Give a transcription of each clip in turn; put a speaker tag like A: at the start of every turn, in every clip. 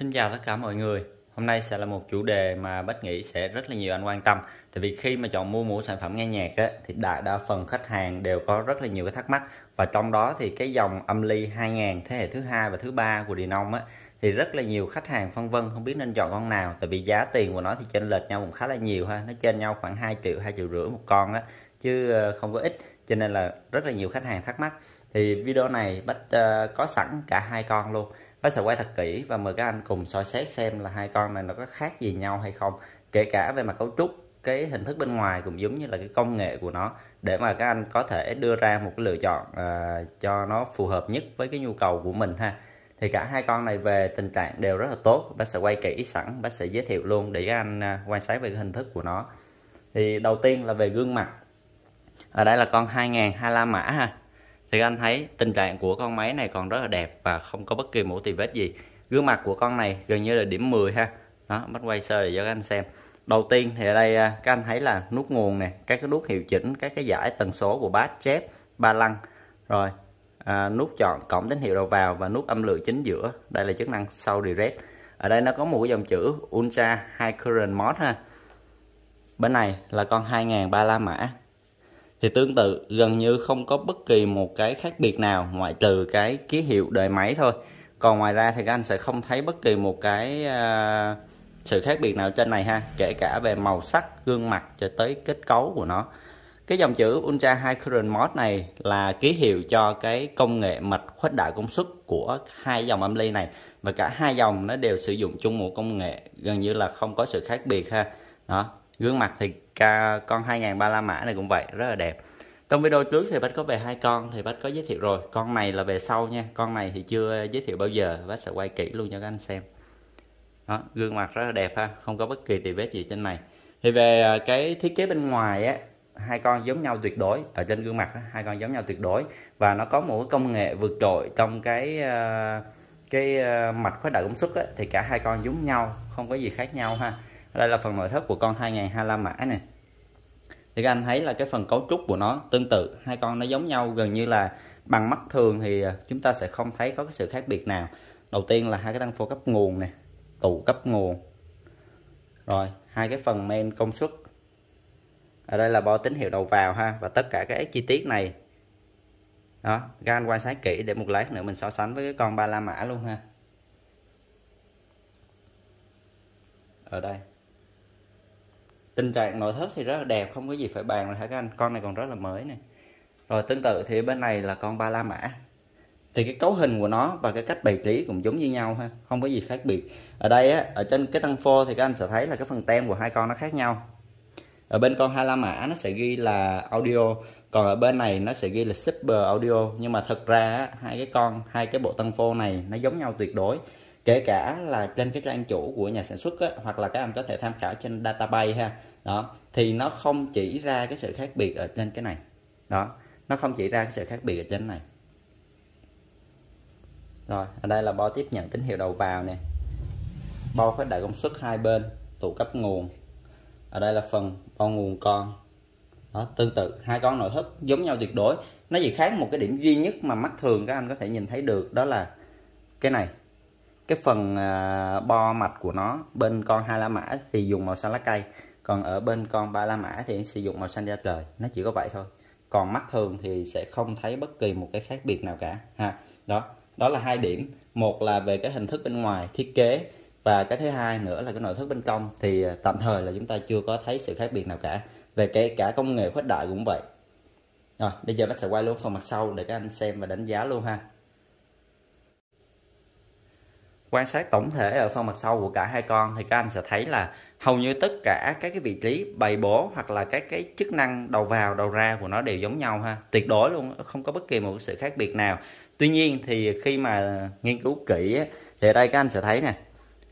A: Xin chào tất cả mọi người Hôm nay sẽ là một chủ đề mà Bách nghĩ sẽ rất là nhiều anh quan tâm Tại vì khi mà chọn mua một sản phẩm nghe nhạc á, thì đại đa phần khách hàng đều có rất là nhiều cái thắc mắc Và trong đó thì cái dòng âm ly 2000 thế hệ thứ hai và thứ ba của Denon á thì rất là nhiều khách hàng phân vân không biết nên chọn con nào tại vì giá tiền của nó thì chênh lệch nhau cũng khá là nhiều ha nó chênh nhau khoảng 2 triệu 2 triệu rưỡi một con á chứ ờ, không có ít cho nên là rất là nhiều khách hàng thắc mắc thì video này bách uh, có sẵn cả hai con luôn bác sẽ quay thật kỹ và mời các anh cùng soi xét xem là hai con này nó có khác gì nhau hay không kể cả về mặt cấu trúc cái hình thức bên ngoài cũng giống như là cái công nghệ của nó để mà các anh có thể đưa ra một cái lựa chọn à, cho nó phù hợp nhất với cái nhu cầu của mình ha thì cả hai con này về tình trạng đều rất là tốt bác sẽ quay kỹ sẵn bác sẽ giới thiệu luôn để các anh à, quan sát về cái hình thức của nó thì đầu tiên là về gương mặt ở đây là con 2000 hai la mã ha thì các anh thấy tình trạng của con máy này còn rất là đẹp và không có bất kỳ một tì vết gì gương mặt của con này gần như là điểm 10 ha đó bắt quay sơ để cho các anh xem đầu tiên thì ở đây à, các anh thấy là nút nguồn này, các cái nút hiệu chỉnh các cái giải tần số của bát chép ba lăng rồi à, nút chọn cổng tín hiệu đầu vào và nút âm lượng chính giữa đây là chức năng sau direct ở đây nó có một dòng chữ ultra high current mod ha bên này là con 2000 ba la mã thì tương tự gần như không có bất kỳ một cái khác biệt nào ngoại trừ cái ký hiệu đời máy thôi còn ngoài ra thì các anh sẽ không thấy bất kỳ một cái uh, sự khác biệt nào trên này ha kể cả về màu sắc gương mặt cho tới kết cấu của nó cái dòng chữ Ultra High Current Mode này là ký hiệu cho cái công nghệ mạch khuếch đại công suất của hai dòng âm ly này và cả hai dòng nó đều sử dụng chung một công nghệ gần như là không có sự khác biệt ha đó gương mặt thì ca con 2035 mã này cũng vậy rất là đẹp trong video trước thì bác có về hai con thì bác có giới thiệu rồi con này là về sau nha con này thì chưa giới thiệu bao giờ bác sẽ quay kỹ luôn cho các anh xem đó, gương mặt rất là đẹp ha không có bất kỳ tì vết gì trên này thì về à, cái thiết kế bên ngoài á hai con giống nhau tuyệt đối ở trên gương mặt á, hai con giống nhau tuyệt đối và nó có một công nghệ vượt trội trong cái à, cái à, mạch khối đại công suất á, thì cả hai con giống nhau không có gì khác nhau ha đây là phần nội thất của con 2025 mã này thì các anh thấy là cái phần cấu trúc của nó tương tự hai con nó giống nhau gần như là bằng mắt thường thì à, chúng ta sẽ không thấy có cái sự khác biệt nào đầu tiên là hai cái tăng phô cấp nguồn này tụ cấp nguồn rồi hai cái phần men công suất ở à, đây là bo tín hiệu đầu vào ha và tất cả các chi tiết này đó các anh quan sát kỹ để một lát nữa mình so sánh với cái con ba la mã luôn ha ở đây tình trạng nội thất thì rất là đẹp không có gì phải bàn rồi hả các anh con này còn rất là mới này rồi tương tự thì bên này là con ba la mã thì cái cấu hình của nó và cái cách bày trí cũng giống như nhau ha không có gì khác biệt ở đây á, ở trên cái tăng phô thì các anh sẽ thấy là cái phần tem của hai con nó khác nhau ở bên con hai la mã nó sẽ ghi là audio còn ở bên này nó sẽ ghi là super audio nhưng mà thật ra á, hai cái con hai cái bộ tăng phô này nó giống nhau tuyệt đối kể cả là trên cái trang chủ của nhà sản xuất á, hoặc là các anh có thể tham khảo trên database ha đó thì nó không chỉ ra cái sự khác biệt ở trên cái này đó nó không chỉ ra cái sự khác biệt ở trên này rồi ở đây là bo tiếp nhận tín hiệu đầu vào nè bo khuếch đại công suất hai bên tụ cấp nguồn ở đây là phần bo nguồn con đó tương tự hai con nội thất giống nhau tuyệt đối nó gì khác một cái điểm duy nhất mà mắt thường các anh có thể nhìn thấy được đó là cái này cái phần à, bo mạch của nó bên con hai la mã thì dùng màu xanh lá cây còn ở bên con ba la mã thì sử dụng màu xanh da trời nó chỉ có vậy thôi còn mắt thường thì sẽ không thấy bất kỳ một cái khác biệt nào cả ha đó đó là hai điểm một là về cái hình thức bên ngoài thiết kế và cái thứ hai nữa là cái nội thất bên trong thì à, tạm thời là chúng ta chưa có thấy sự khác biệt nào cả về cái cả công nghệ khuếch đại cũng vậy rồi bây giờ bác sẽ quay luôn phần mặt sau để các anh xem và đánh giá luôn ha quan sát tổng thể ở phần mặt sau của cả hai con thì các anh sẽ thấy là hầu như tất cả các cái vị trí bày bố hoặc là các cái chức năng đầu vào đầu ra của nó đều giống nhau ha tuyệt đối luôn không có bất kỳ một sự khác biệt nào tuy nhiên thì khi mà nghiên cứu kỹ thì đây các anh sẽ thấy nè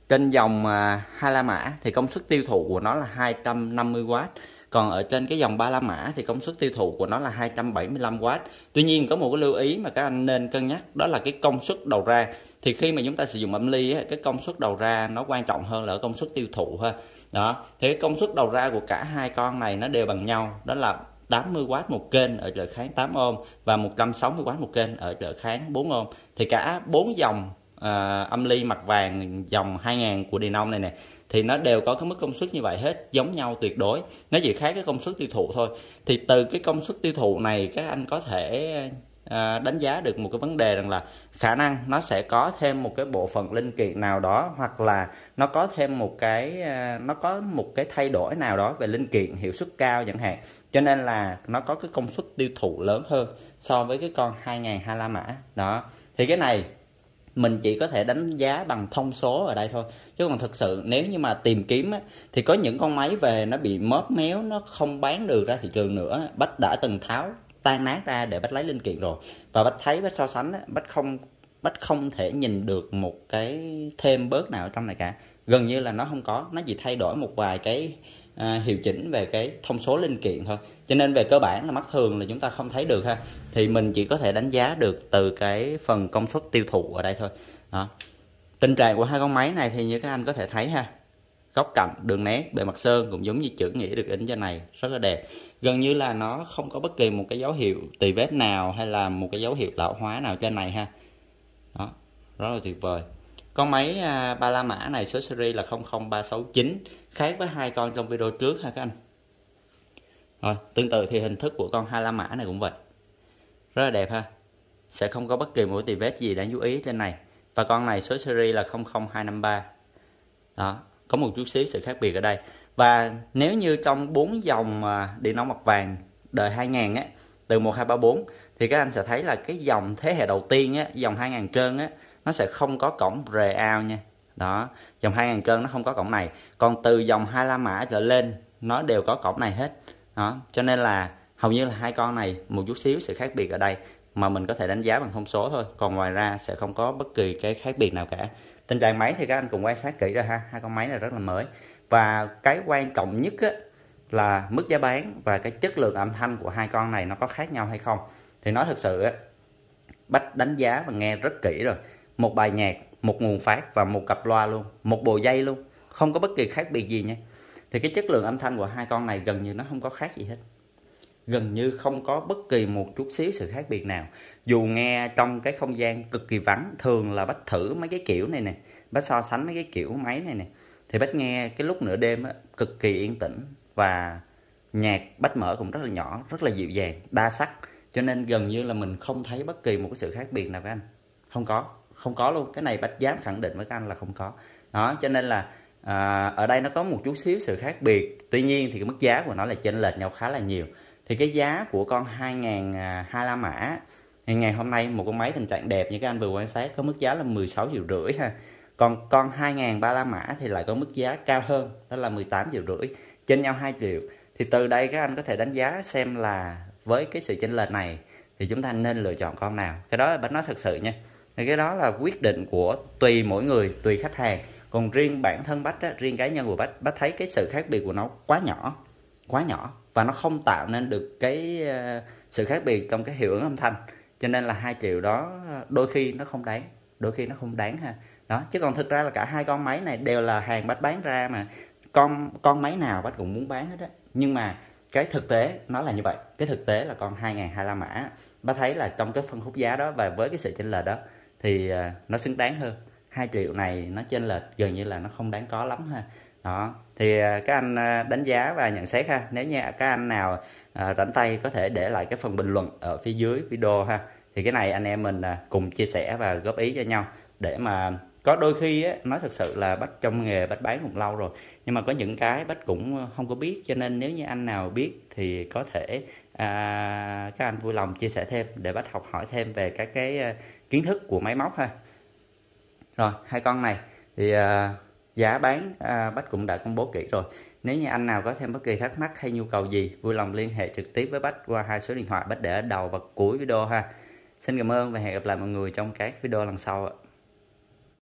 A: trên dòng à, hai la mã thì công suất tiêu thụ của nó là 250W còn ở trên cái dòng ba la mã thì công suất tiêu thụ của nó là 275W tuy nhiên có một cái lưu ý mà các anh nên cân nhắc đó là cái công suất đầu ra thì khi mà chúng ta sử dụng âm ly cái công suất đầu ra nó quan trọng hơn là công suất tiêu thụ ha đó thì cái công suất đầu ra của cả hai con này nó đều bằng nhau đó là 80W một kênh ở trợ kháng 8 ohm và 160W một kênh ở trợ kháng 4 ohm thì cả bốn dòng à, âm ly mặt vàng dòng 2000 của Denon này nè thì nó đều có cái mức công suất như vậy hết giống nhau tuyệt đối nó chỉ khác cái công suất tiêu thụ thôi thì từ cái công suất tiêu thụ này các anh có thể à, đánh giá được một cái vấn đề rằng là khả năng nó sẽ có thêm một cái bộ phận linh kiện nào đó hoặc là nó có thêm một cái à, nó có một cái thay đổi nào đó về linh kiện hiệu suất cao chẳng hạn cho nên là nó có cái công suất tiêu thụ lớn hơn so với cái con 2000 hai mã đó thì cái này mình chỉ có thể đánh giá bằng thông số ở đây thôi chứ còn thực sự nếu như mà tìm kiếm á, thì có những con máy về nó bị mớp méo nó không bán được ra thị trường nữa bách đã từng tháo tan nát ra để bách lấy linh kiện rồi và bách thấy bách so sánh á, bách không bách không thể nhìn được một cái thêm bớt nào ở trong này cả gần như là nó không có nó chỉ thay đổi một vài cái à, hiệu chỉnh về cái thông số linh kiện thôi cho nên về cơ bản là mắt thường là chúng ta không thấy được ha thì mình chỉ có thể đánh giá được từ cái phần công suất tiêu thụ ở đây thôi đó. tình trạng của hai con máy này thì như các anh có thể thấy ha góc cạnh đường nét bề mặt sơn cũng giống như chữ nghĩa được in cho này rất là đẹp gần như là nó không có bất kỳ một cái dấu hiệu tì vết nào hay là một cái dấu hiệu lão hóa nào trên này ha đó rất là tuyệt vời con máy à, ba la mã này số series là 00369 khác với hai con trong video trước ha các anh. Rồi, tương tự thì hình thức của con hai la mã này cũng vậy. Rất là đẹp ha. Sẽ không có bất kỳ mũi tì vết gì đáng chú ý trên này. Và con này số series là 00253. Đó, có một chút xíu sự khác biệt ở đây. Và nếu như trong bốn dòng à, điện nóng mặt vàng đời 2000 á, từ 1234 thì các anh sẽ thấy là cái dòng thế hệ đầu tiên á, dòng 2000 trơn á nó sẽ không có cổng real nha đó dòng 2000 cân nó không có cổng này còn từ dòng 25 mã trở lên nó đều có cổng này hết đó cho nên là hầu như là hai con này một chút xíu sự khác biệt ở đây mà mình có thể đánh giá bằng thông số thôi còn ngoài ra sẽ không có bất kỳ cái khác biệt nào cả tình trạng máy thì các anh cùng quan sát kỹ rồi ha hai con máy này rất là mới và cái quan trọng nhất á, là mức giá bán và cái chất lượng âm thanh của hai con này nó có khác nhau hay không thì nói thật sự á, Bách đánh giá và nghe rất kỹ rồi một bài nhạc một nguồn phát và một cặp loa luôn một bộ dây luôn không có bất kỳ khác biệt gì nha thì cái chất lượng âm thanh của hai con này gần như nó không có khác gì hết gần như không có bất kỳ một chút xíu sự khác biệt nào dù nghe trong cái không gian cực kỳ vắng thường là bách thử mấy cái kiểu này nè bách so sánh mấy cái kiểu máy này nè thì bách nghe cái lúc nửa đêm á, cực kỳ yên tĩnh và nhạc bách mở cũng rất là nhỏ rất là dịu dàng đa sắc cho nên gần như là mình không thấy bất kỳ một cái sự khác biệt nào các anh không có không có luôn cái này bách dám khẳng định với các anh là không có đó cho nên là à, ở đây nó có một chút xíu sự khác biệt tuy nhiên thì cái mức giá của nó là chênh lệch nhau khá là nhiều thì cái giá của con 2025 mã thì ngày hôm nay một con máy tình trạng đẹp như các anh vừa quan sát có mức giá là 16 triệu rưỡi ha còn con 2035 mã thì lại có mức giá cao hơn đó là 18 triệu rưỡi trên nhau 2 triệu thì từ đây các anh có thể đánh giá xem là với cái sự chênh lệch này thì chúng ta nên lựa chọn con nào cái đó bánh nói thật sự nha thì cái đó là quyết định của tùy mỗi người tùy khách hàng còn riêng bản thân bách á, riêng cá nhân của bách bách thấy cái sự khác biệt của nó quá nhỏ quá nhỏ và nó không tạo nên được cái ờ, sự khác biệt trong cái hiệu ứng âm thanh cho nên là hai triệu đó đôi khi nó không đáng đôi khi nó không đáng ha đó chứ còn thực ra là cả hai con máy này đều là hàng bách bán ra mà con con máy nào bách cũng muốn bán hết á nhưng mà cái thực tế nó là như vậy cái thực tế là con hai hai 2025 mã bác thấy là trong cái phân khúc giá đó và với cái sự chênh lệch đó thì à, nó xứng đáng hơn 2 triệu này nó trên lệch gần như là nó không đáng có lắm ha đó thì à, các anh à, đánh giá và nhận xét ha nếu như các anh nào rảnh tay có thể để lại cái phần bình luận ở phía dưới video ha thì cái này anh em mình cùng chia sẻ và góp ý cho nhau để mà có đôi khi á, nói thật sự là bách trong nghề bách bán cũng lâu rồi nhưng mà có những cái bách cũng không có biết cho nên nếu như anh nào biết thì có thể à, các anh vui lòng chia sẻ thêm để bách học hỏi thêm về các cái kiến thức của máy móc ha rồi hai con này thì à, giá bán à, bách cũng đã công bố kỹ rồi nếu như anh nào có thêm bất kỳ thắc mắc hay nhu cầu gì vui lòng liên hệ trực tiếp với bách qua hai số điện thoại bách để ở đầu và cuối video ha xin cảm ơn và hẹn gặp lại mọi người trong các video lần sau ạ